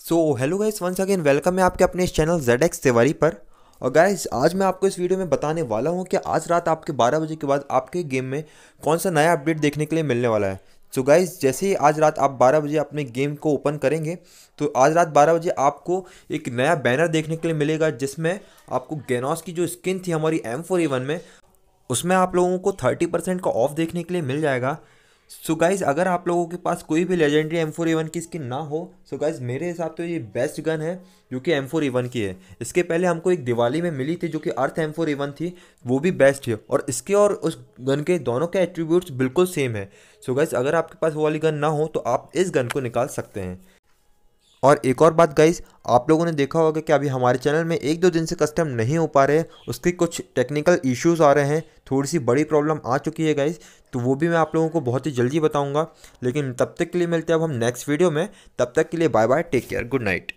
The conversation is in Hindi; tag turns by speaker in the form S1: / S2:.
S1: सो hello guys once again welcome है आपके अपने इस चैनल जेड एक्स तिवारी पर और गाइस आज मैं आपको इस वीडियो में बताने वाला हूँ कि आज रात आपके 12 बजे के बाद आपके गेम में कौन सा नया अपडेट देखने के लिए मिलने वाला है सो so गाइज जैसे ही आज रात आप 12 बजे अपने गेम को ओपन करेंगे तो आज रात 12 बजे आपको एक नया बैनर देखने के लिए मिलेगा जिसमें आपको गेनॉस की जो स्किन थी हमारी एम में उसमें आप लोगों को थर्टी परसेंट का ऑफ देखने के लिए मिल जाएगा सो so गाइज़ अगर आप लोगों के पास कोई भी लेजेंडरी एम फोर की स्किन ना हो सो so गाइज़ मेरे हिसाब से तो ये बेस्ट गन है जो कि एम फोर की है इसके पहले हमको एक दिवाली में मिली थी जो कि अर्थ एम फोर थी वो भी बेस्ट है और इसके और उस गन के दोनों के एट्रीब्यूट्स बिल्कुल सेम है सो so गाइज़ अगर आपके पास वो वाली गन ना हो तो आप इस गन को निकाल सकते हैं और एक और बात गाइस आप लोगों ने देखा होगा कि अभी हमारे चैनल में एक दो दिन से कस्टम नहीं हो पा रहे उसके कुछ टेक्निकल इश्यूज आ रहे हैं थोड़ी सी बड़ी प्रॉब्लम आ चुकी है गाइस तो वो भी मैं आप लोगों को बहुत ही जल्दी बताऊंगा लेकिन तब तक के लिए मिलते हैं अब हम नेक्स्ट वीडियो में तब तक के लिए bye bye take care good night